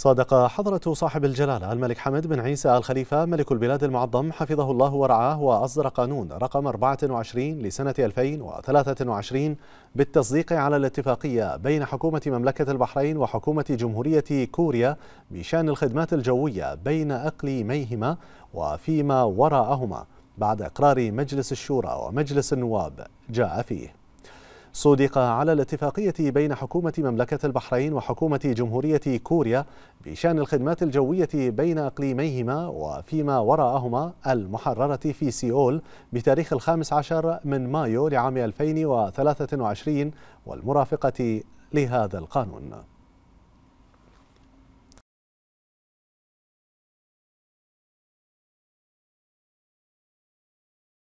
صادق حضرة صاحب الجلالة الملك حمد بن عيسى الخليفة ملك البلاد المعظم حفظه الله ورعاه وأصدر قانون رقم 24 لسنة 2023 بالتصديق على الاتفاقية بين حكومة مملكة البحرين وحكومة جمهورية كوريا بشأن الخدمات الجوية بين أقليميهما وفيما وراءهما بعد إقرار مجلس الشورى ومجلس النواب جاء فيه صدق على الاتفاقية بين حكومة مملكة البحرين وحكومة جمهورية كوريا بشأن الخدمات الجوية بين إقليميهما وفيما وراءهما المحررة في سيول بتاريخ الخامس عشر من مايو لعام 2023 والمرافقة لهذا القانون